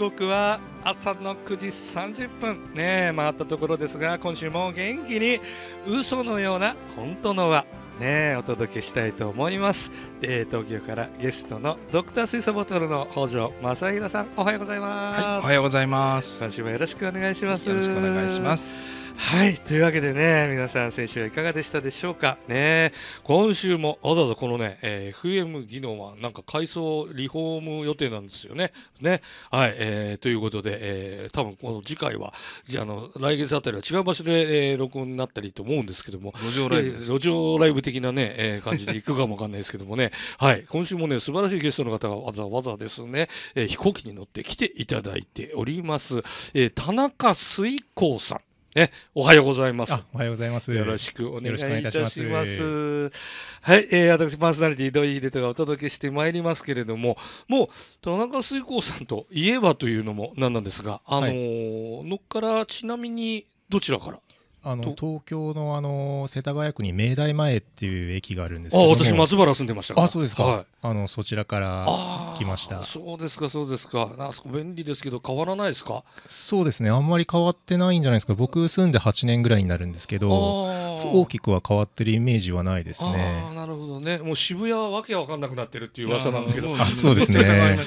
刻は朝の9時30分ね回ったところですが今週も元気に嘘のような本当の輪ねお届けしたいと思いますえで東京からゲストのドクター水素ボトルの北条正弘さんおはようございます、はい、おはようございます今週もよろしくお願いしますよろしくお願いしますはい。というわけでね、皆さん、先週はいかがでしたでしょうかね。今週もわざわざこのね、えー、FM 技能はなんか改装リフォーム予定なんですよね。ね。はい。えー、ということで、えー、多分この次回は、じゃあの、来月あたりは違う場所で、えー、録音になったりと思うんですけども、路上ライブ、えー、路上ライブ的なね、えー、感じで行くかもわかんないですけどもね、はい。今週もね、素晴らしいゲストの方がわざわざですね、えー、飛行機に乗って来ていただいております。えー、田中水光さん。ね、おはようございます。おはようございます。よろしくお願いいたします。いますはい、えー、私パーソナリティ土井秀人がお届けしてまいりますけれども、もう田中水耕さんといえばというのもなんなんですが、あのーはい、のっからちなみにどちらからあの東京のあの世田谷区に明大前っていう駅があるんですけどあ私松原住んでましたあそうですか、はい、あのそちらから来ましたそうですかそうですかあそこ便利ですけど変わらないですかそうですねあんまり変わってないんじゃないですか僕住んで8年ぐらいになるんですけど大きくは変わってるイメージはないですねあなるほどねもう渋谷はわけわかんなくなってるっていう噂なんですけどあそうですね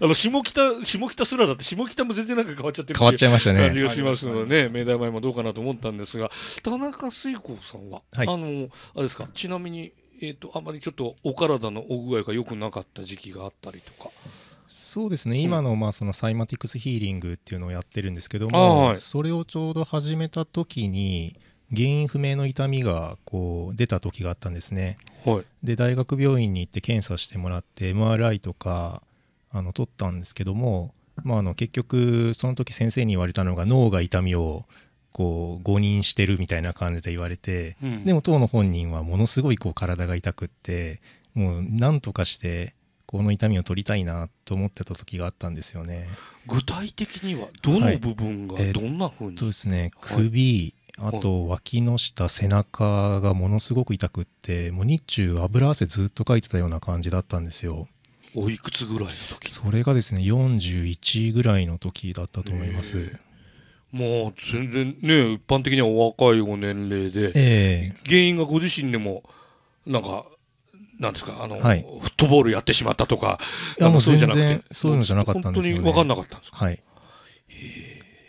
あの下北下北すらだって下北も全然なんか変わっちゃってる変わっちゃいましたね感じがしますのでね明大前もどうかなと思うったんですが田中水耕さんは、はい、あのあれですかちなみに、えーと、とあまりちょっとお体のお具合が良くなかった時期があったりとか。そうですね、うん、今のまあそのサイマティクスヒーリングっていうのをやってるんですけども、はい、それをちょうど始めた時に原因不明の痛みがこう出た時があったんですね、はい、で大学病院に行って検査してもらって MRI とかあの取ったんですけども、まあ、あの結局その時先生に言われたのが脳が痛みをう誤認してるみたいな感じで言われて、うん、でも当の本人はものすごいこう体が痛くってもう何とかしてこの痛みを取りたいなと思ってた時があったんですよね具体的にはどの部分がどんなふうに、そうですね首、はい、あと脇の下背中がものすごく痛くってもう日中油汗ずっとかいてたような感じだったんですよおいくつぐらいの時それがですね41ぐらいの時だったと思います、えーもう全然ね、一般的にはお若いご年齢で、えー、原因がご自身でも、なんか、なんですか、あの、はい、フットボールやってしまったとか、いやもうそうじゃなくて、そういうのじゃなかったんですよ、ね、本当に分かんなかったんですか。はい。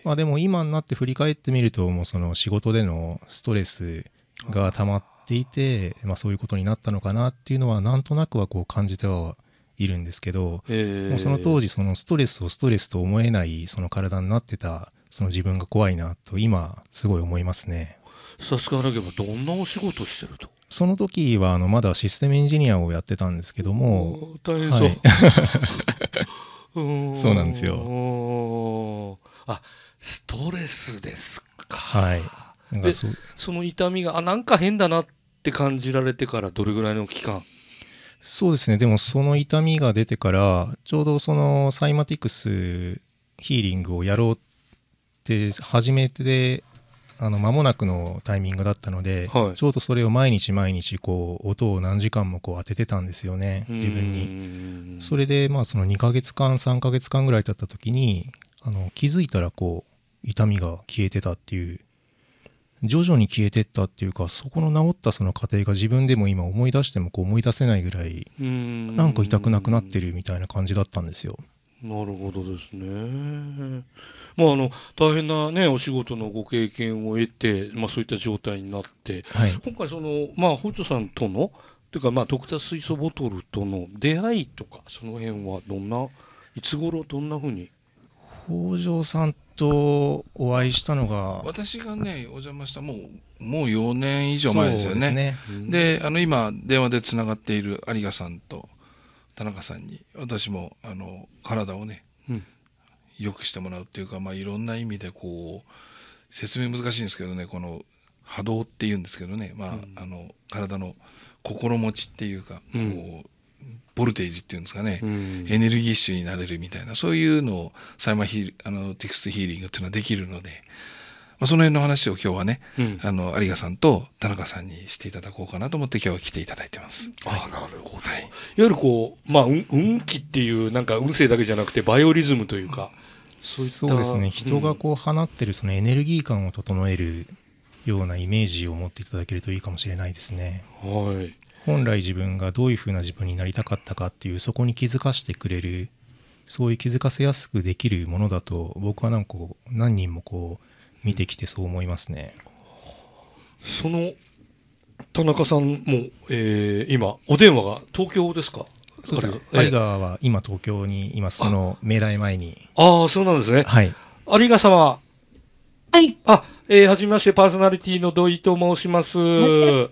まあでも今になって振り返ってみると、もうその仕事でのストレスが溜まっていて、まあそういうことになったのかなっていうのは、なんとなくはこう感じてはいるんですけど、えー、もうその当時、そのストレスをストレスと思えないその体になってたその自分が怖いなと今すごい思いますね。さすがだけどどんなお仕事してるとその時はあのまだシステムエンジニアをやってたんですけども大変そう、はい、そうなんですよあストレスですかはいでその痛みがあなんか変だなって感じられてからどれぐらいの期間そうですねでもその痛みが出てからちょうどそのサイマティクスヒーリングをやろうっって初めてであの間もなくのタイミングだったので、はい、ちょうどそれを毎日毎日こう音を何時間もこう当ててたんですよね自分に。それでまあその2ヶ月間3ヶ月間ぐらい経った時にあの気づいたらこう痛みが消えてたっていう徐々に消えてったっていうかそこの治ったその過程が自分でも今思い出してもこう思い出せないぐらいなんか痛くなくなってるみたいな感じだったんですよ。なるほどですね。まあ、あの大変な、ね、お仕事のご経験を得て、まあ、そういった状態になって、はい、今回その、まあ、北条さんとのというか、まあ、ドクター水素ボトルとの出会いとかその辺はどんないつ頃どんなふうに北条さんとお会いしたのが私がねお邪魔したもうもう4年以上前ですよね。で、ねうあの今電話でつながっている有賀さんと田中さんに私もあの体をね、うん、くしてもらうっていうか、まあ、いろんな意味でこう説明難しいんですけどねこの波動っていうんですけどね、まあ、うん、あの体の心持ちっていうか、こう、ボルテージっていうんですかね、うん、エネルギッシュになれるみたいなそういうのをサイマヒあのティクスヒーリングっていうのはできるのでまあ、その辺の話を今日はね、うん、あの有賀さんと田中さんにしていただこうかなと思って今日は来ていただいてます。あなるほど、はい、いわゆるこう、まあ、運気っていうなんか運勢だけじゃなくてバイオリズムというかそうそうですね人がこう放ってるそのエネルギー感を整えるようなイメージを持っていただけるといいかもしれないですね。はい本来自分がどういうふうな自分になりたかったかっていうそこに気づかせてくれるそういう気づかせやすくできるものだと僕はなんか何人もこう見てきてそう思いますね。その田中さんも、えー、今お電話が東京ですかそうです、え有賀は今東京にいますその命題前にああそうなんですねはい有賀様はい。あ、えー、はじめまして、パーソナリティの土井と申します。お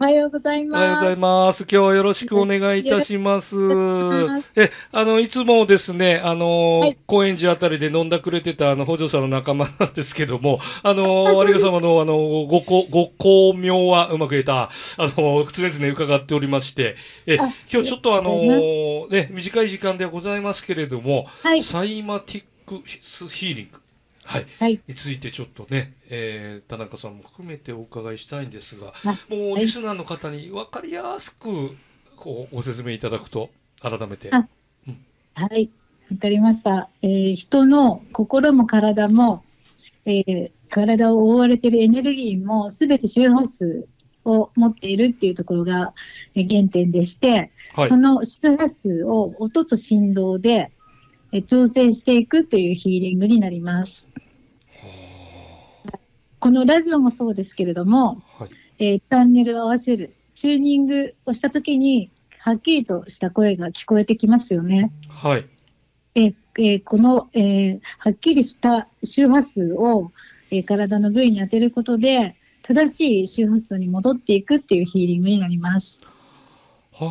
はようございます。おはようございます。今日はよろしくお願いいたします。ますえ、あの、いつもですね、あの、高円寺あたりで飲んだくれてた、あの、補助さんの仲間なんですけども、あの、有吉様の、あの、ごこ、ご巧妙はうまく言えた、あの、常々伺っておりまして、え、今日ちょっとあの、ね、短い時間ではございますけれども、はい、サイマティックヒーリング。はい、はい、続いてちょっとね、えー、田中さんも含めてお伺いしたいんですが、もうリスナーの方に分かりやすくこうご説明いただくと改めて。はい、わかりました、えー、人の心も体も、えー、体を覆われているエネルギーも全て周波数を持っているっていうところが原点でして、はい、その周波数を音と振動でえ調整していくというヒーリングになります。このラジオもそうですけれども、はい、えー、チャンネルを合わせるチューニングをした時にはっきりとした声が聞こえてきますよね。はい、ええー、この、えー、はっきりした周波数を、え体の部位に当てることで正しい周波数に戻っていくっていうヒーリングになります。は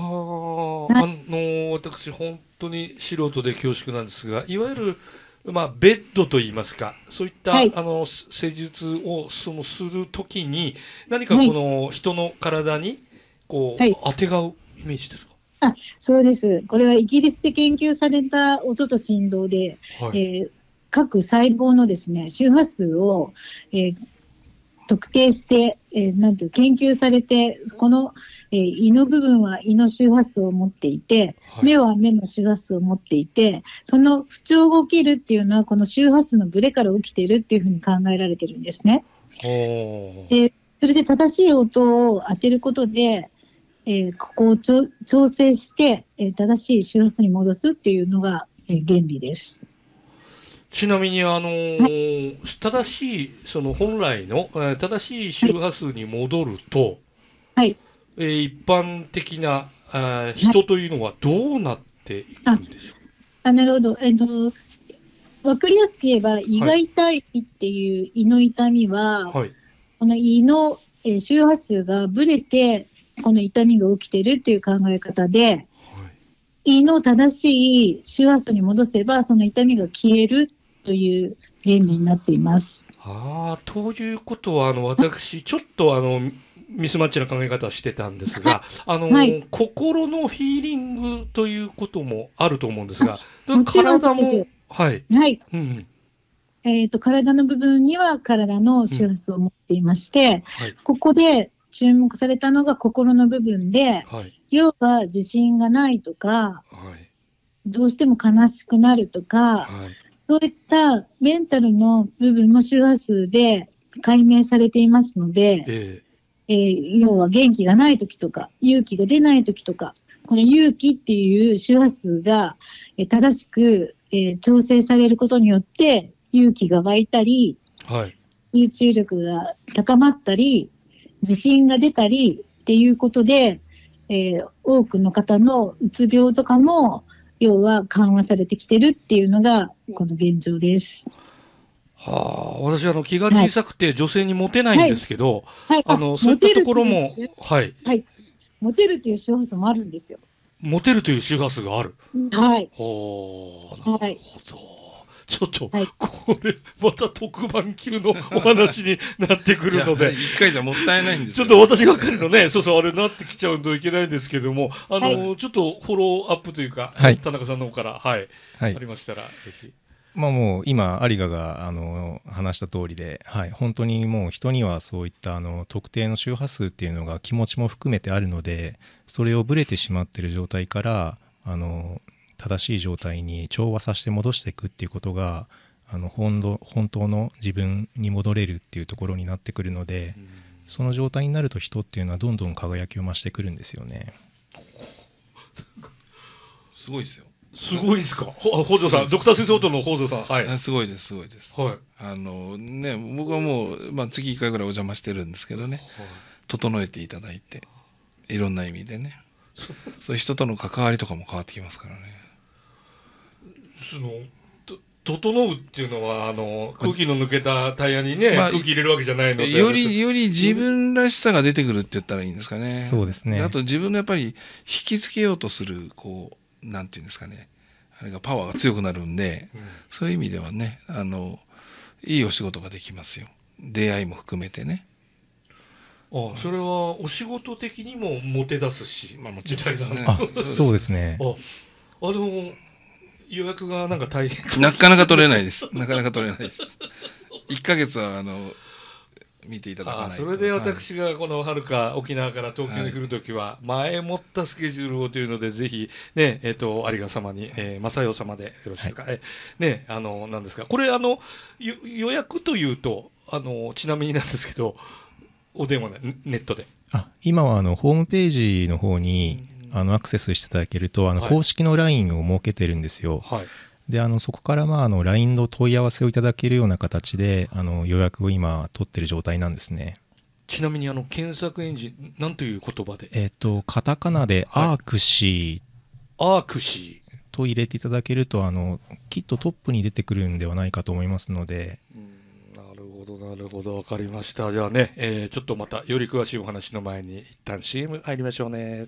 あ、あの私本当に素人で恐縮なんですがいわゆるまあ、ベッドといいますか、そういった、はい、あの施術をそのするときに、何かこの人の体にこう、はい、当てがうイメージですかあそうです。これはイギリスで研究された音と振動で、はい、えー、各細胞のですね周波数を、えー、特定して、えー、なんていう研究されてこの、えー、胃の部分は胃の周波数を持っていて、はい、目は目の周波数を持っていてその不調が起きるっていうのはこの周波数のブレから起きてるっていうふうに考えられてるんですね。でそれで正しい音を当てることで、えー、ここを調整して、え正しい周波数に戻すっていうのが、え原理です。ちなみに、あのー、正しい、その本来の、正しい周波数に戻ると、はい。えー、一般的なあ人というのはどうなっていくんでしょうあなるほど。えっ、ー、と、わかりやすく言えば、胃が痛いっていう胃の痛みは、はい、この胃の、えー、周波数がぶれて、この痛みが起きてるっていう考え方で、はい、胃の正しい周波数に戻せば、その痛みが消える。というゲームになっています。あということはあの私ちょっとあのミスマッチな考え方をしてたんですが、あの、はい、心のィーリングということもあると思うんですが、も体はい。はい。うん、えっ、ー、と、体の部分には体の周波数を持っていまして、うんはい、ここで注目されたのが心の部分で、はい、要は自信がないとか、どうしても悲しくなるとか、そういったメンタルの部分も周波数で解明されていますので、えー、えー、要は元気がない時とか勇気が出ない時とかこの勇気っていう周波数が正しく、えー、調整されることによって勇気が湧いたり、はい、集中力が高まったり自信が出たりっていうことで、えー、多くの方のうつ病とかも要は緩和されてきてるっていうのがこの現状です。はあ、私あの気が小さくて女性にモテないんですけど、はいはいはい、あのそういったところもはい、はい、モテるという周波数もあるんですよ。モテるという周波数がある。はい。はあ、なるほど。ちょっと、はい、これまた特番級のお話になってくるので一回じゃもったいないんですちょっと私ばっかりのねそうそうあれなってきちゃうといけないんですけどもあの、はい、ちょっとフォローアップというか、はい、田中さんの方からはい、ありましたらぜひ。まあもう今有賀があの話した通りで、はい、本当にもう人にはそういったあの特定の周波数っていうのが気持ちも含めてあるのでそれをぶれてしまってる状態からあの正しい状態に調和させて戻していくっていうことがあの本本当の自分に戻れるっていうところになってくるので、その状態になると人っていうのはどんどん輝きを増してくるんですよね。すごいですよ。すごいですか。ほ北条さん、ドクター水槽との北条さん、はい。すごいです、すごいです。はい。あのね、僕はもうまあ月一回ぐらいお邪魔してるんですけどね、はい、整えていただいて、いろんな意味でね。そういう人との関わりとかも変わってきますからね。その整うっていうのはあの空気の抜けたタイヤにね、まあ、空気入れるわけじゃないのでよりより自分らしさが出てくるって言ったらいいんですかねそうですねあと自分のやっぱり引きつけようとするこうなんていうんですかねあれがパワーが強くなるんで、うん、そういう意味ではねあのいいお仕事ができますよ出会いも含めてねあそれはお仕事的にももて出すし、まあ、もちろん、そうですねああでも予約がなんか大変なかなか取れないです。なかなか取れないです。1か月はあの見ていただかないそれで私がこのはるか沖縄から東京に来るときは前もったスケジュールをというのでぜひねえっ、ー、と有賀様に、えー、正代様でよろしいですか、はい、ねあのなんですかこれあの予約というとあのちなみになんですけどお電話ネットであ今はあのホームページの方に、あのアクセスしていただけるとあの公式の LINE を設けてるんですよ。はいであのそこからまああの LINE の問い合わせをいただけるような形であの予約を今取ってる状態なんですね。ちなみにあの検索エンジンなんという言葉でえっ、とカタカナでアークシー、はい、アークシーと入れていただけるとあのきっとトップに出てくるんではないかと思いますので。なるほどなるほど分かりましたじゃあね、えー、ちょっとまたより詳しいお話の前に一旦 CM 入りましょうね。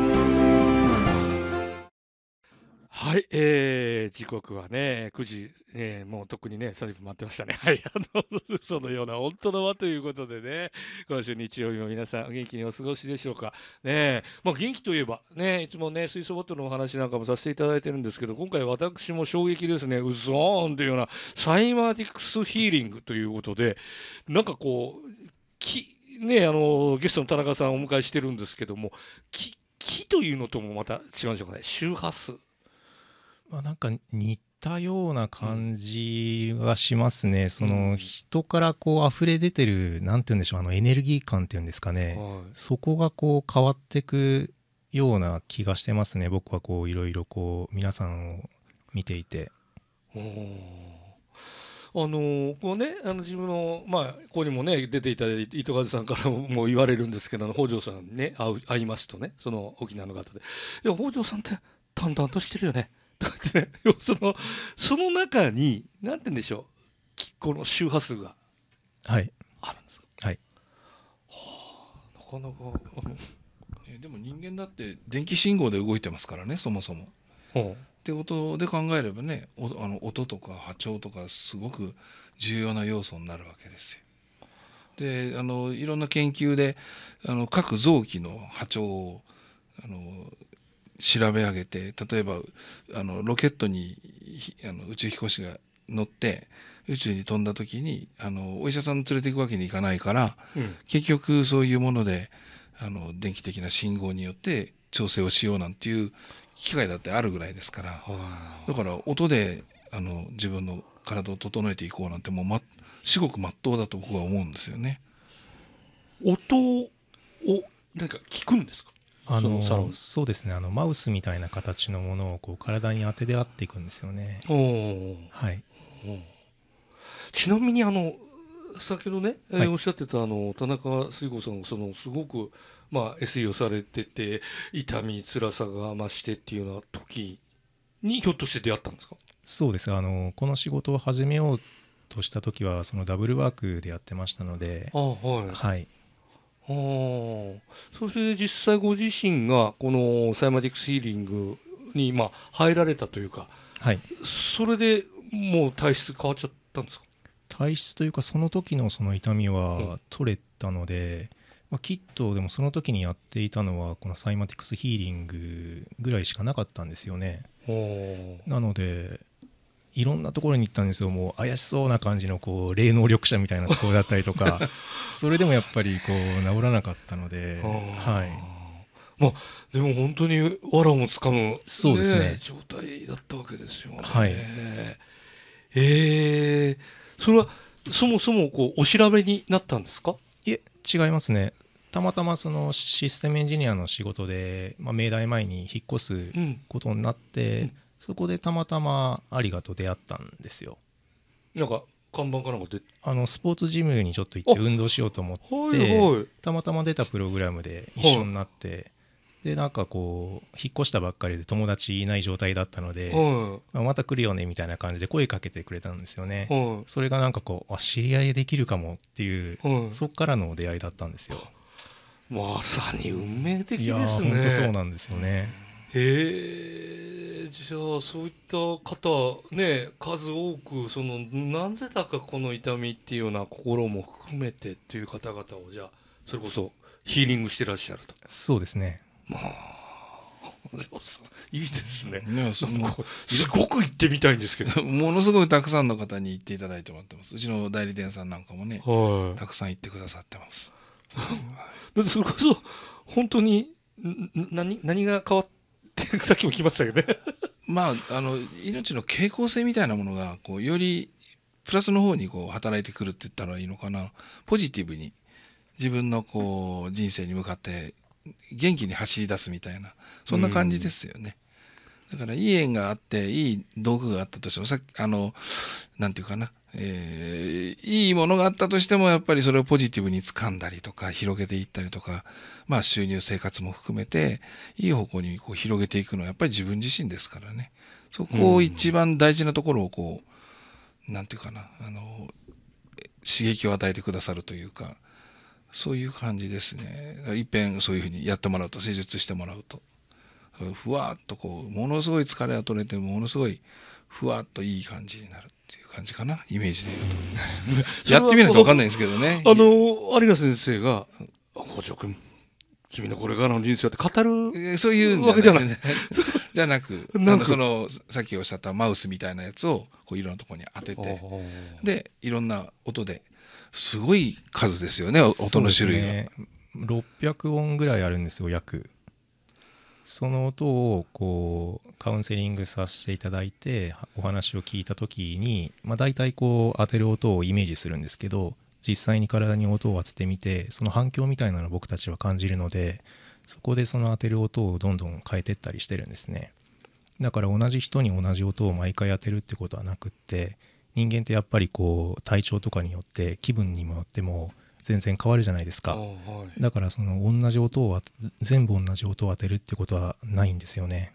はい、えー、時刻はね、9時、えー、もう特にね、30分待ってましたね。はい、あの、そ のような本当の輪ということでね、今週日曜日も皆さん、元気にお過ごしでしょうか。ねまあ、元気といえば、ね、いつもね、水素ボトルのお話なんかもさせていただいてるんですけど、今回私も衝撃ですね、うぞーんというような、サイマーティクスヒーリングということで、なんかこう、きね、あの、ゲストの田中さんをお迎えしてるんですけども、木というのともまた違うんでしょうかね、周波数。まあ、なんか似たような感じがしますね、うん、その人からこう溢れ出てるんて言うんでしょうあのエネルギー感っていうんですかね、はい、そこがこう変わってくような気がしてますね僕はこういろいろこう皆さんを見ていて。あのこうね、あの自分の、まあ、ここにもね出ていただいて糸数さんからも言われるんですけど北条さんね会う会いますとねその沖縄の方で「いや北条さんって淡々としてるよねとかってねそのその中に何て言うんでしょうこの周波数があるんですか、はい、はあ、なかなか、えでも人間だって電気信号で動いてますからねそもそも。ってことで考えればねあの音とか波長とかすごく重要な要素になるわけですよ。であのいろんな研究であの各臓器の波長をあの調べ上げて例えばあのロケットにあの宇宙飛行士が乗って宇宙に飛んだ時にあのお医者さん連れていくわけにいかないから、うん、結局そういうものであの電気的な信号によって調整をしようなんていう機会だってあるぐらいですからだから音であの自分の体を整えていこうなんてもう、ま、至極まっとうだと僕は思うんですよね。音をなんか聞くんですかあのそうですねあのマウスみたいな形のものをこう体に当ててあっていくんですよね。おはい、ちなみにあの先ほどね、えー、はい、おっしゃってたあの田中水郷さんそのすごく、まあ、SE をされてて痛み辛さが増してっていうような時にひょっとして出会ったんですかそうですあのこの仕事を始めようとした時はそのダブルワークでやってましたので、あはい、はいそして実際ご自身がこのサイマティックスヒーリングにま入られたというか、はい、それでもう体質変わっちゃったんですか体質というかその時のその痛みは取れたので、まあ、きっとでもその時にやっていたのはこのサイマティクスヒーリングぐらいしかなかったんですよねなのでいろんなところに行ったんですよもう怪しそうな感じのこう霊能力者みたいなところだったりとか それでもやっぱりこう治らなかったので、はい、まあ、でも本当にわらもつかむ、そうですね、ね、状態だったわけですよね。はい、えー、それはそもそもこうお調べになったんですかいえ違いますねたまたまそのシステムエンジニアの仕事で、まあ、明大前に引っ越すことになって、うんうんそこでたまたま有賀と出会ったんですよなんか看板かなんか出あのスポーツジムにちょっと行って運動しようと思ってたまたま出たプログラムで一緒になって、でなんかこう引っ越したばっかりで友達いない状態だったので、ままた来るよねみたいな感じで声かけてくれたんですよね、それがなんかこうあ知り合いできるかもっていう、そっからの出会いだったんですよまさに運命的ですねいや本当そうなんですよね、へえじゃあそういった方ね数多くその何故だかこの痛みっていうような心も含めてっていう方々をじゃあそれこそヒーリングしてらっしゃるとそうですねまあいいですね。ねすごく行ってみたいんですけど。ものすごいたくさんの方に行っていただいてもらってます。うちの代理店さんなんかもね、はい、たくさん行ってくださってます。それこそ本当に何何が変わったさっきも来ましたけどねまああの命の傾向性みたいなものがこうよりプラスの方にこう働いてくるって言ったらいいのかなポジティブに自分のこう人生に向かって元気に走り出すみたいなそんな感じですよね。だからいい縁があっていい道具があったとしてもさっき、あの何て言うかなえー、いいものがあったとしてもやっぱりそれをポジティブに掴んだりとか広げていったりとか、まあ、収入生活も含めていい方向にこう広げていくのはやっぱり自分自身ですからねそこを一番大事なところをこう何、うん、て言うかなあの刺激を与えてくださるというかそういう感じですねいっぺんそういうふうにやってもらうと施術してもらうとふわっとこうものすごい疲れが取れてものすごいふわっといい感じになる。感じかなイメージで言うと やってみないと分かんないんですけどねあの有賀先生が「北条君君のこれからの人生」って語るそういうわけじゃない じゃなく なんかそのさっきおっしゃったマウスみたいなやつをこういろんなところに当ててでいろんな音ですごい数ですよね音の種類が、ね、600音ぐらいあるんですよ約その音をこうカウンセリングさせていただいてお話を聞いた時に、まあ、大体こう当てる音をイメージするんですけど実際に体に音を当ててみてその反響みたいなのを僕たちは感じるのでそこでその当てる音をどんどん変えてったりしてるんですねだから同じ人に同じ音を毎回当てるってことはなくって人間ってやっぱりこう体調とかによって気分にもよっても全然変わるじゃないですか、はい、だからその同じ音を全部同じ音を当てるってことはないんですよね。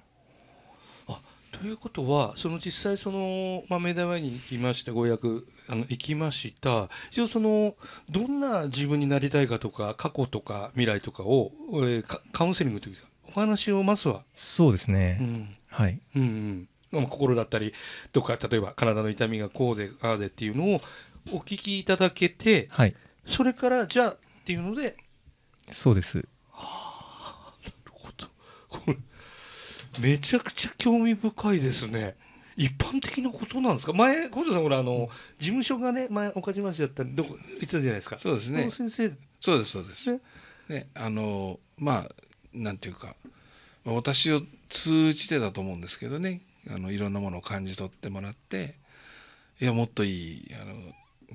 あということはその実際その、まあ、明大に行きましたご予約あの行きました一応そのどんな自分になりたいかとか過去とか未来とかを、えー、カウンセリングというかお話をまずはそうですね、うん、はい、うんうん心だったりとか例えば体の痛みがこうでああでっていうのをお聞きいただけて、はい、それからじゃあっていうのでそうですはあなるほどこれめちゃくちゃ興味深いですね一般的なことなんですか前小田さんほらあの事務所がね前岡島市だったんでどこ行ってたじゃないですかそうですね先生そうですそうですねねあのまあなんていうか私を通じてだと思うんですけどねあのいろんなものを感じ取ってもらっていやもっといいあの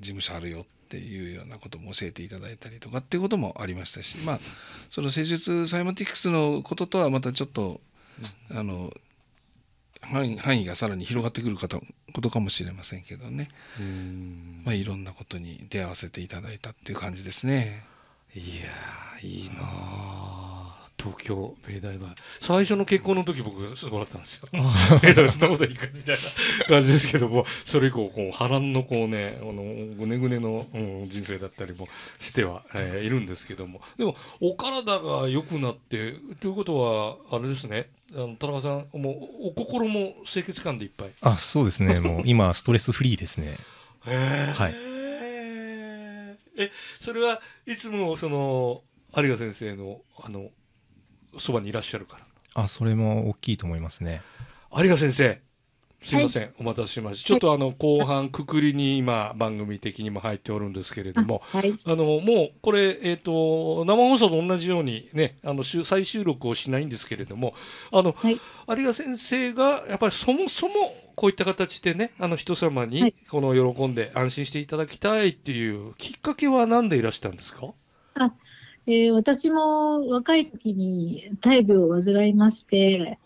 事務所あるよってっていうようなことも教えていただいたりとかっていうこともありましたしまあその施術サイマティクスのこととはまたちょっと、うん、あの範囲範囲がさらに広がってくるかことかもしれませんけどねうん、まあ、いろんなことに出会わせていただいたっていう感じですね。いやいいな東京明大は最初の結婚の時僕すごかったんですよ明大そんなこといくみたいな感じですけどもそれ以降こう波乱のこうねあのぐねぐねの、うん、人生だったりもしては、えー、いるんですけどもでもお体が良くなってということはあれですねあの田中さんもうお心も清潔感でいっぱいあそうですねもう今ストレスフリーですねはいえそれはいつもその有賀先生のあのそばにいらっしゃるからあそれも大きいと思いますね有賀先生すいません、はい、お待たせしました。ちょっとあの後半くくりに今番組的にも入っておるんですけれども、あはい、あのもうこれえっ、ー、と生放送と同じようにねあの再収録をしないんですけれども、あの、はい、有賀先生がやっぱりそもそもこういった形でねあの人様にこの喜んで安心していただきたいっていうきっかけは何でいらしたんですか？えー、私も若い時に大病を患いまして、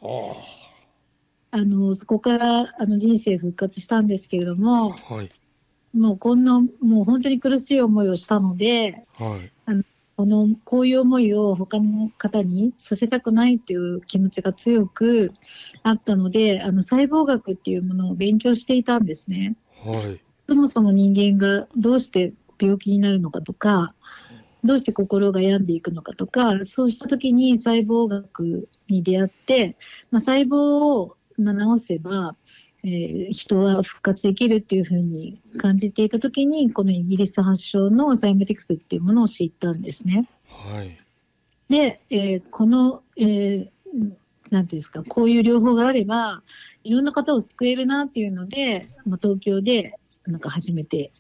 あのそこからあの人生復活したんですけれども、はい、もうこんなもう本当に苦しい思いをしたので、はい、あのこのこういう思いを他の方にさせたくないという気持ちが強くあったのであの細胞学っていうものを勉強していたんですね。はい、そもそも人間がどうして病気になるのかとかどうして心が病んでいくのかとかそうした時に細胞学に出会って、まあ、細胞を治せば、えー、人は復活できるっていうふうに感じていた時にこのイギリス発祥のサイメティクスっていうものを知ったんですね。はい、で、えー、この、えーていうんですか、こういう療法があれば、いろんな方を救えるなっていうので、まあ、東京で、なんか初めて、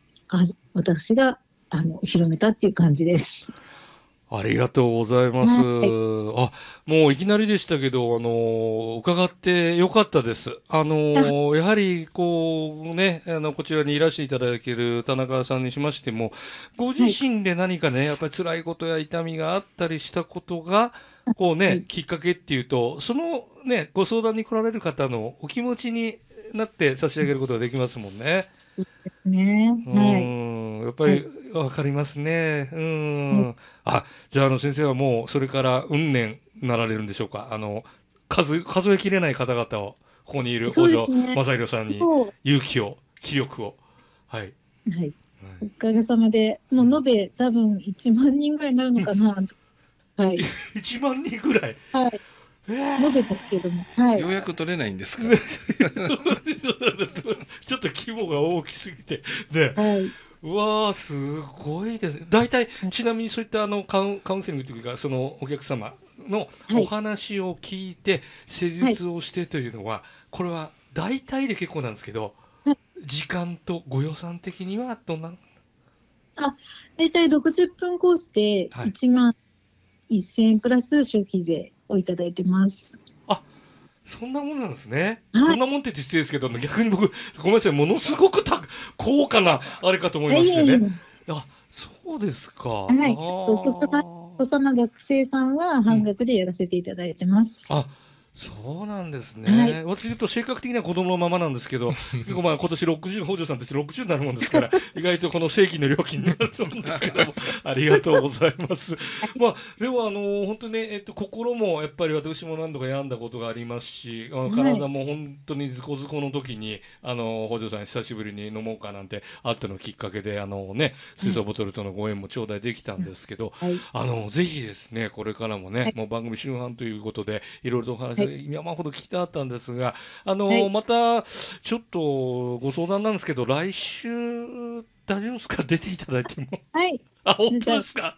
私があの広めたっていう感じです。ありがとうございます。はい、あ、もういきなりでしたけど、あの、伺ってよかったです。あの、やはり、こうね、あの、こちらにいらしていただける田中さんにしましても、ご自身で何かね、やっぱり辛いことや痛みがあったりしたことが、こうね、きっかけっていうと、そのね、ご相談に来られる方のお気持ちになって差し上げることができますもんね。ね。はい。やっぱりわかりますね。うん。あ、じゃああの先生はもうそれから運年なられるんでしょうか。あの数数えきれない方々をここにいる北条正弘さんに勇気を気力をはい。はい。おかげさまでもう延べ多分1万人ぐらいになるのかな。はい。1 万人ぐらい。はい。延べですけども、はい、ようやく取れないんですか ちょっと規模が大きすぎて、ね、はい、うわすごいです大体ちなみにそういったあのカウカウンセリングというかそのお客様のお話を聞いて施術をしてというのは、これは大体で結構なんですけど、時間とご予算的にはどんなあ大体60分コースで1万1000円プラス消費税をいただいてます。そんなもんなんですね。こ、はい、んなもんって言って失礼ですけど、逆に僕、ごめんなさい、ものすごくた高価なあれかと思いましてね。い、あ、そうですか。はい。お子様、お子様学生さんは半額でやらせていただいてます。うん、あ。そうなんですね、はい、私と性格的には子供のままなんですけど 結構まあ今年60北条さんとして60になるもんですから 意外とこの正規の料金になると思うんですけども ありがとうございます。まあ、でもあのー、本当にね、えっと、心もやっぱり私も何度か病んだことがありますし体も本当にずこずこの時に、あのー、北条さん久しぶりに飲もうかなんてあったのきっかけであのー、ね、水素ボトルとのご縁も頂戴できたんですけど、はい、あのぜひですねこれからもね、はい、もう番組終盤ということでいろいろとお話山ほど聞きたかったんですが、あの、はい、またちょっとご相談なんですけど、来週大丈夫ですか出ていただいても。はい。あ本当ですか。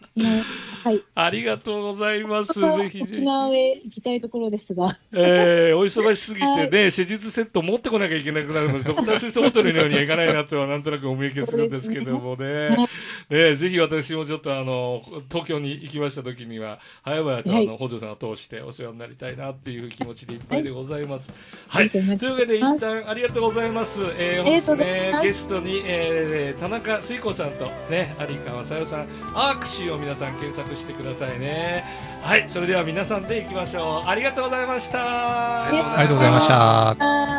はい。ありがとうございます。ぜひぜひ。沖縄へ行きたいところですが。ええー、お忙しすぎてね、はい、施術セット持ってこなきゃいけなくなるので、ドクター水槽ホテルのようには行かないなとはなんとなくお見受けするんですけどもね。ねえー、ぜひ私もちょっとあの東京に行きました時には早々とあの、北条さんを通してお世話になりたいなっていう気持ちでいっぱいでございます。はい、というわけで一旦ありがとうございます。えー、本日ねゲストに、えー、田中水子さんとね有川さよさんアークシーを皆さん検索してくださいね。はい、それでは皆さんで行きましょう。ありがとうございました。ありがとうございました。